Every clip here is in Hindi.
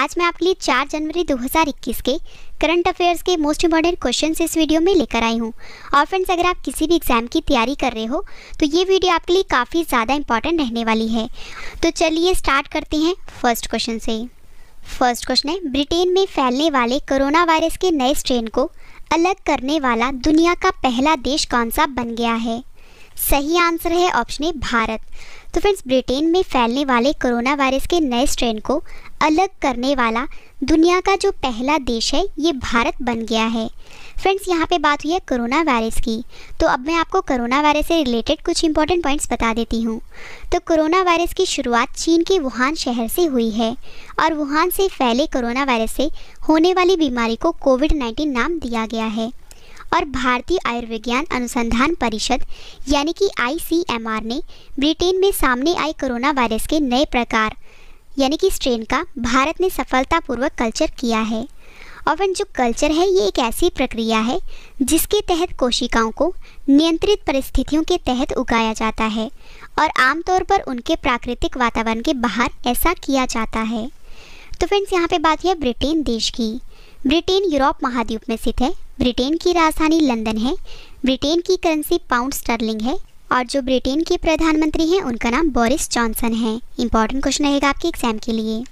आज मैं आपके लिए 4 जनवरी 2021 के करंट अफेयर्स के मोस्ट इंपॉर्टेंट क्वेश्चन इस वीडियो में लेकर आई हूं। और फ्रेंड्स अगर आप किसी भी एग्जाम की तैयारी कर रहे हो तो ये वीडियो आपके लिए काफ़ी ज़्यादा इंपॉर्टेंट रहने वाली है तो चलिए स्टार्ट करते हैं फर्स्ट क्वेश्चन से फर्स्ट क्वेश्चन है ब्रिटेन में फैलने वाले कोरोना वायरस के नए स्ट्रेन को अलग करने वाला दुनिया का पहला देश कौन सा बन गया है सही आंसर है ऑप्शन ए भारत तो फ्रेंड्स ब्रिटेन में फैलने वाले कोरोना वायरस के नए स्ट्रेन को अलग करने वाला दुनिया का जो पहला देश है ये भारत बन गया है फ्रेंड्स यहाँ पे बात हुई है कोरोना वायरस की तो अब मैं आपको कोरोना वायरस से रिलेटेड कुछ इंपॉर्टेंट पॉइंट्स बता देती हूँ तो कोरोना वायरस की शुरुआत चीन के वुहान शहर से हुई है और वुहान से फैले कोरोना वायरस से होने वाली बीमारी को कोविड नाइन्टीन नाम दिया गया है और भारतीय आयुर्विज्ञान अनुसंधान परिषद यानी कि आई ने ब्रिटेन में सामने आए कोरोना वायरस के नए प्रकार यानी कि स्ट्रेन का भारत ने सफलतापूर्वक कल्चर किया है ओवन जो कल्चर है ये एक ऐसी प्रक्रिया है जिसके तहत कोशिकाओं को नियंत्रित परिस्थितियों के तहत उगाया जाता है और आमतौर पर उनके प्राकृतिक वातावरण के बाहर ऐसा किया जाता है तो फ्रेंड्स यहाँ पे बात है ब्रिटेन देश की ब्रिटेन यूरोप महाद्वीप में स्थित है ब्रिटेन की राजधानी लंदन है ब्रिटेन की करेंसी पाउंड स्टर्लिंग है और जो ब्रिटेन के प्रधानमंत्री हैं उनका नाम बोरिस जॉनसन है इंपॉर्टेंट क्वेश्चन रहेगा आपके एग्जाम के लिए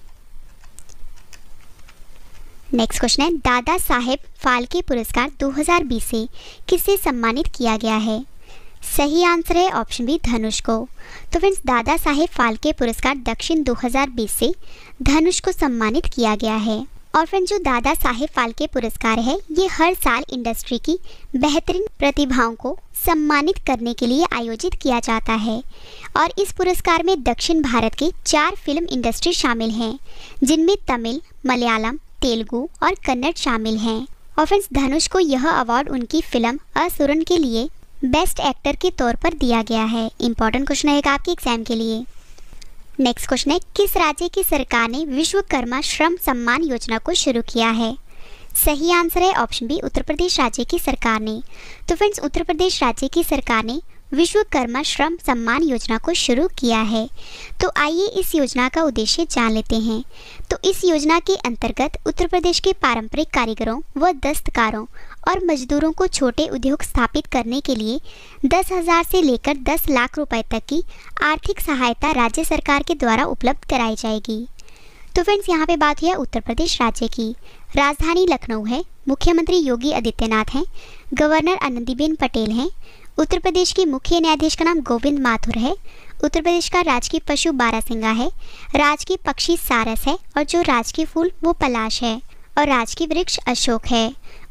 नेक्स्ट क्वेश्चन है दादा साहेब फाल्के पुरस्कार 2020 से किससे सम्मानित किया गया है सही आंसर है ऑप्शन बी धनुष को तो फ्रेंड्स दादा साहेब फाल्के पुरस्कार दक्षिण 2020 से धनुष को सम्मानित किया गया है और फ्रेंड जो दादा साहेब फाल्के पुरस्कार है ये हर साल इंडस्ट्री की बेहतरीन प्रतिभाओं को सम्मानित करने के लिए आयोजित किया जाता है और इस पुरस्कार में दक्षिण भारत के चार फिल्म इंडस्ट्री शामिल हैं जिनमें तमिल मलयालम तेलुगु और कन्नड़ शामिल हैं और फ्रेंड्स धनुष को यह अवार्ड उनकी फिल्म असुरन के लिए बेस्ट एक्टर के तौर पर दिया गया है इम्पोर्टेंट क्वेश्चन रहेगा आपके एग्जाम के लिए नेक्स्ट क्वेश्चन है किस राज्य की सरकार ने विश्वकर्मा श्रम सम्मान योजना को शुरू किया है सही आंसर है ऑप्शन बी उत्तर प्रदेश राज्य की सरकार ने तो फ्रेंड्स उत्तर प्रदेश राज्य की सरकार ने विश्वकर्मा श्रम सम्मान योजना को शुरू किया है तो आइए इस योजना का उद्देश्य जान लेते हैं तो इस योजना के अंतर्गत उत्तर प्रदेश के पारंपरिक कारीगरों व दस्तकारों और मजदूरों को छोटे उद्योग स्थापित करने के लिए दस हज़ार से लेकर दस लाख रुपए तक की आर्थिक सहायता राज्य सरकार के द्वारा उपलब्ध कराई जाएगी तो फ्रेंड्स यहाँ पे बात हुई है उत्तर प्रदेश राज्य की राजधानी लखनऊ है मुख्यमंत्री योगी आदित्यनाथ हैं गवर्नर आनंदीबेन पटेल हैं उत्तर प्रदेश के मुख्य न्यायाधीश का नाम गोविंद माथुर है उत्तर प्रदेश का राजकीय पशु बारासिंगा है राजकीय पक्षी सारस है और जो राजकीय फूल वो पलाश है और राजकीय वृक्ष अशोक है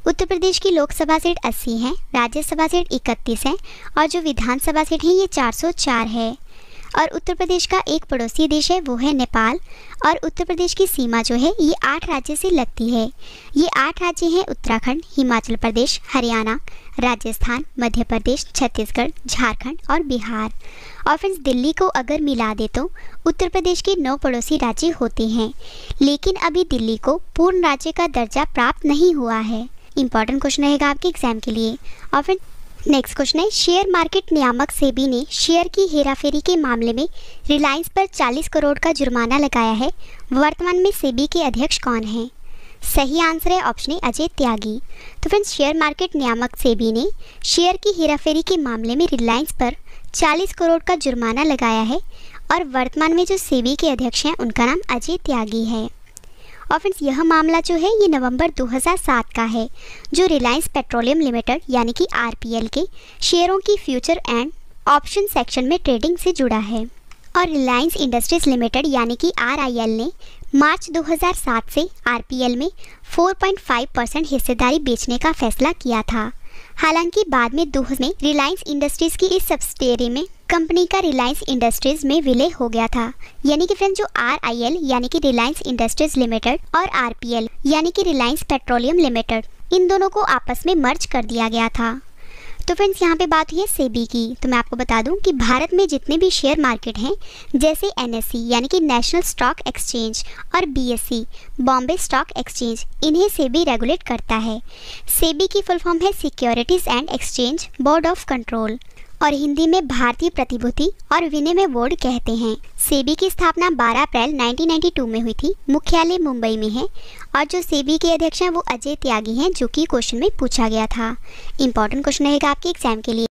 उत्तर प्रदेश की लोकसभा सीट अस्सी है राज्यसभा सीट इकतीस है और जो विधानसभा सीट है ये 404 है और उत्तर प्रदेश का एक पड़ोसी देश है वो है नेपाल और उत्तर प्रदेश की सीमा जो है ये आठ राज्य से लगती है ये आठ राज्य हैं उत्तराखंड हिमाचल प्रदेश हरियाणा राजस्थान मध्य प्रदेश छत्तीसगढ़ झारखंड और बिहार और फ्रेंड्स दिल्ली को अगर मिला दे तो उत्तर प्रदेश के नौ पड़ोसी राज्य होते हैं लेकिन अभी दिल्ली को पूर्ण राज्य का दर्जा प्राप्त नहीं हुआ है इम्पॉर्टेंट क्वेश्चन रहेगा आपके एग्जाम के लिए और फ्रेंड्स नेक्स्ट क्वेश्चन है शेयर मार्केट नियामक सेबी ने शेयर की हेराफेरी के मामले में रिलायंस पर 40 करोड़ का जुर्माना लगाया है वर्तमान में सेबी के अध्यक्ष कौन हैं सही आंसर है ऑप्शन ए अजय त्यागी तो फ्रेंड्स शेयर मार्केट नियामक सेबी ने शेयर की हेराफेरी के मामले में रिलायंस पर 40 करोड़ का जुर्माना लगाया है और वर्तमान में जो सेबी के अध्यक्ष हैं उनका नाम अजय त्यागी है और फ्रेंड्स यह मामला जो है ये नवंबर 2007 का है जो रिलायंस पेट्रोलियम लिमिटेड यानी कि आरपीएल के शेयरों की फ्यूचर एंड ऑप्शन सेक्शन में ट्रेडिंग से जुड़ा है और रिलायंस इंडस्ट्रीज लिमिटेड यानी कि आर ने मार्च 2007 से आरपीएल में 4.5 परसेंट हिस्सेदारी बेचने का फैसला किया था हालांकि बाद में दो में रिलायंस इंडस्ट्रीज की इस सब्सिडियरी में कंपनी का रिलायंस इंडस्ट्रीज में विलय हो गया था यानी कि फ्रेंड जो आर आई एल यानी कि रिलायंस इंडस्ट्रीज लिमिटेड और आर पी एल यानी कि रिलायंस पेट्रोलियम लिमिटेड इन दोनों को आपस में मर्ज कर दिया गया था तो फ्रेंड्स यहाँ पे बात हुई है सेबी की तो मैं आपको बता दूं कि भारत में जितने भी शेयर मार्केट हैं जैसे एनएससी e, यानी कि नेशनल स्टॉक एक्सचेंज और बीएससी बॉम्बे स्टॉक एक्सचेंज इन्हें सेबी रेगुलेट करता है सेबी की फुल फॉर्म है securities and exchange board of control और हिंदी में भारतीय प्रतिभूति और विनिमय बोर्ड कहते हैं सेबी की स्थापना 12 अप्रैल 1992 में हुई थी मुख्यालय मुंबई में है और जो सेबी के अध्यक्ष हैं वो अजय त्यागी हैं जो कि क्वेश्चन में पूछा गया था इंपॉर्टेंट क्वेश्चन रहेगा आपके एग्जाम के लिए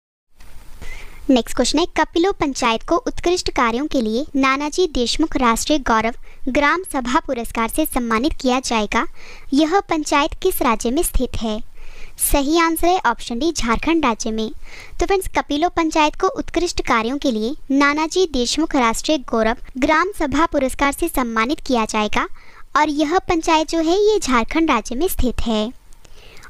नेक्स्ट क्वेश्चन है कपिलो पंचायत को उत्कृष्ट कार्यों के लिए नानाजी देशमुख राष्ट्रीय गौरव ग्राम सभा पुरस्कार से सम्मानित किया जाएगा यह पंचायत किस राज्य में स्थित है सही आंसर है ऑप्शन डी झारखंड राज्य में तो फ्रेंड्स कपिलो पंचायत को उत्कृष्ट कार्यों के लिए नानाजी देशमुख राष्ट्रीय गौरव ग्राम सभा पुरस्कार से सम्मानित किया जाएगा और यह पंचायत जो है ये झारखंड राज्य में स्थित है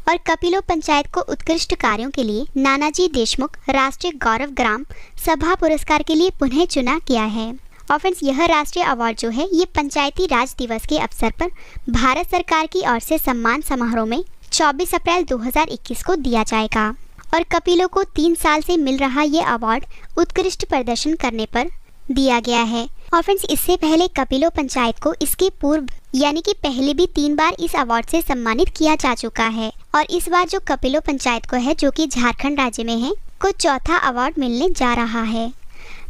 और कपिलो पंचायत को उत्कृष्ट कार्यों के लिए नानाजी देशमुख राष्ट्रीय गौरव ग्राम सभा पुरस्कार के लिए पुनः चुना गया है और फ्रेंड्स यह राष्ट्रीय अवार्ड जो है ये पंचायती राज दिवस के अवसर पर भारत सरकार की ओर से सम्मान समारोह में 24 अप्रैल 2021 को दिया जाएगा और कपिलो को तीन साल से मिल रहा ये अवार्ड उत्कृष्ट प्रदर्शन करने पर दिया गया है और फ्रेंड्स इससे पहले कपिलो पंचायत को इसके पूर्व यानी कि पहले भी तीन बार इस अवार्ड से सम्मानित किया जा चुका है और इस बार जो कपिलो पंचायत को है जो कि झारखंड राज्य में है को चौथा अवार्ड मिलने जा रहा है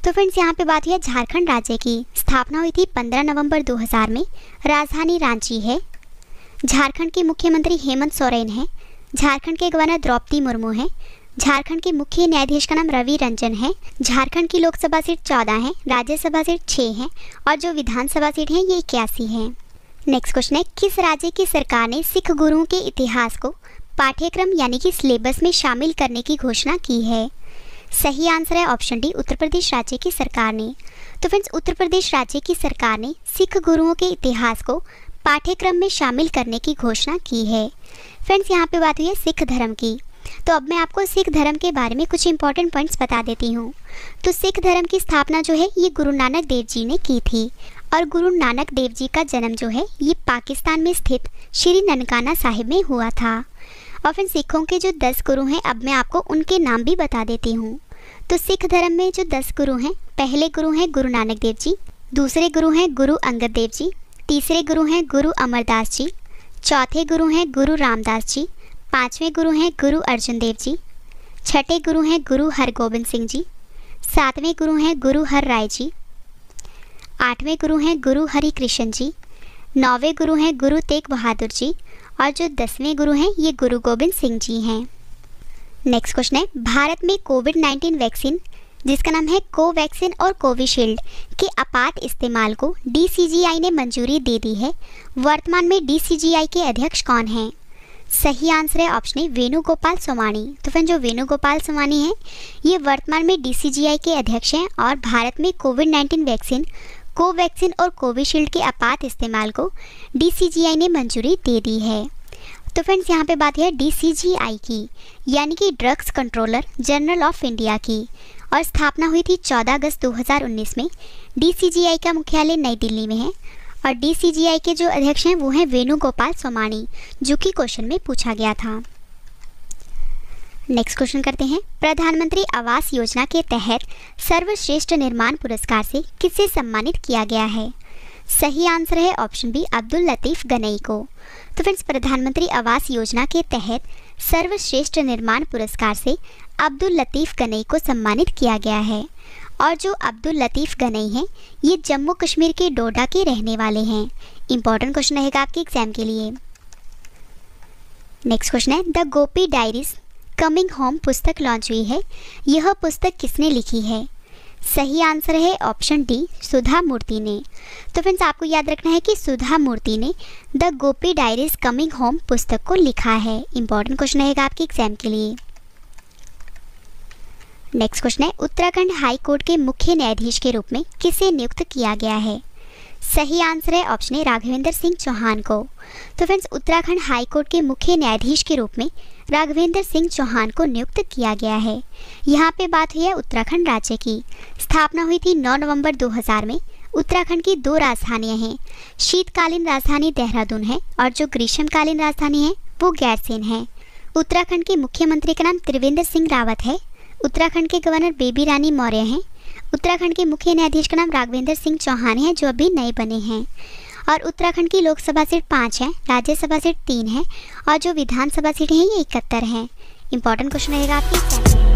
तो फ्रेंड्स यहाँ पे बात हुई झारखंड राज्य की स्थापना हुई थी 15 नवंबर 2000 में राजधानी रांची है झारखंड के मुख्यमंत्री हेमंत सोरेन हैं झारखंड के गवर्नर द्रौपदी मुर्मू हैं झारखंड के मुख्य न्यायाधीश का नाम रवि रंजन है झारखंड की लोकसभा सीट चौदह है राज्यसभा सीट छः है और जो विधानसभा सीट है ये इक्यासी है नेक्स्ट क्वेश्चन है किस राज्य की सरकार ने सिख गुरुओं के इतिहास को पाठ्यक्रम यानी कि सिलेबस में शामिल करने की घोषणा की है सही आंसर है ऑप्शन डी उत्तर प्रदेश राज्य की सरकार ने तो फ्रेंड्स उत्तर प्रदेश राज्य की सरकार ने सिख गुरुओं के इतिहास को पाठ्यक्रम में शामिल करने की घोषणा की है फ्रेंड्स यहाँ पे बात हुई है सिख धर्म की तो अब मैं आपको सिख धर्म के बारे में कुछ इंपॉर्टेंट पॉइंट्स बता देती हूँ तो सिख धर्म की स्थापना जो है ये गुरु नानक देव जी ने की थी और गुरु नानक देव जी का जन्म जो है ये पाकिस्तान में स्थित श्री ननकाना साहिब में हुआ था और फिर सिखों के जो दस गुरु हैं अब मैं आपको उनके नाम भी बता देती हूँ तो सिख धर्म में जो दस गुरु हैं पहले गुरु हैं गुरु नानक देव जी दूसरे गुरु हैं गुरु अंगद देव जी तीसरे गुरु हैं गुरु अमरदास जी चौथे गुरु हैं गुरु रामदास जी पांचवें गुरु हैं गुरु अर्जुन देव जी छठे गुरु हैं गुरु हरगोबिंद सिंह जी सातवें गुरु हैं गुरु हर राय जी आठवें गुरु हैं गुरु हरि कृष्ण जी नौवें गुरु हैं गुरु तेग बहादुर जी और जो दसवें गुरु हैं ये गुरु गोबिंद सिंह जी हैं नेक्स्ट क्वेश्चन है भारत में कोविड नाइन्टीन वैक्सीन जिसका नाम है कोवैक्सीन और कोविशील्ड के आपात इस्तेमाल को डीसीजीआई ने मंजूरी दे दी है वर्तमान में डीसीजीआई के अध्यक्ष कौन हैं सही आंसर है ऑप्शन वेणुगोपाल सोमानी तो फ्रेंड जो वेणुगोपाल सोमानी है ये वर्तमान में डीसीजीआई के अध्यक्ष हैं और भारत में कोविड नाइन्टीन वैक्सीन कोवैक्सीन और कोविशील्ड के आपात इस्तेमाल को डी ने मंजूरी दे दी है तो फ्रेंड्स यहाँ पे बात है डी की यानी कि drugs controller general of India की और स्थापना हुई थी 14 अगस्त 2019 में डीसीजीआई का मुख्यालय नई दिल्ली में है और डीसीजीआई के जो अध्यक्ष हैं वो हैं वेणुगोपाल सोमानी जो कि क्वेश्चन में पूछा गया था नेक्स्ट क्वेश्चन करते हैं प्रधानमंत्री आवास योजना के तहत सर्वश्रेष्ठ निर्माण पुरस्कार से किसे सम्मानित किया गया है सही आंसर है ऑप्शन बी अब्दुल लतीफ गनई को तो फ्रेंड्स प्रधानमंत्री आवास योजना के तहत सर्वश्रेष्ठ निर्माण पुरस्कार से अब्दुल लतीफ़ गनई को सम्मानित किया गया है और जो अब्दुल लतीफ़ गनई हैं ये जम्मू कश्मीर के डोडा के रहने वाले हैं इंपॉर्टेंट क्वेश्चन रहेगा आपके एग्जाम के लिए नेक्स्ट क्वेश्चन है the Gopi diaries coming home पुस्तक लॉन्च हुई है यह पुस्तक किसने लिखी है सही आंसर है ऑप्शन डी सुधा मूर्ति ने तो फ्रेंड्स आपको याद रखना है कि सुधा मूर्ति ने the Gopi diaries coming home पुस्तक को लिखा है इंपॉर्टेंट क्वेश्चन रहेगा आपके एग्जाम के लिए नेक्स्ट क्वेश्चन है उत्तराखंड हाई कोर्ट के मुख्य न्यायाधीश के रूप में किसे नियुक्त किया गया है सही आंसर है ऑप्शन ए राघवेंद्र सिंह चौहान को तो फ्रेंड्स उत्तराखंड हाई कोर्ट के मुख्य न्यायाधीश के रूप में राघवेंद्र सिंह चौहान को नियुक्त किया गया है यहाँ पे बात हुई है उत्तराखंड राज्य की स्थापना हुई थी 9 नवंबर 2000 में उत्तराखंड की दो राजधानियाँ हैं शीतकालीन राजधानी देहरादून है और जो ग्रीष्मकालीन राजधानी है वो गैरसेन है उत्तराखंड के मुख्यमंत्री का नाम त्रिवेंद्र सिंह रावत है उत्तराखंड के गवर्नर बेबी रानी मौर्य हैं उत्तराखंड के मुख्य न्यायाधीश का नाम राघवेंद्र सिंह चौहान हैं जो अभी नए बने हैं और उत्तराखंड की लोकसभा सीट पाँच है राज्यसभा सीट तीन है और जो विधानसभा सीटें हैं ये इकहत्तर हैं इंपॉर्टेंट क्वेश्चन रहेगा आपकी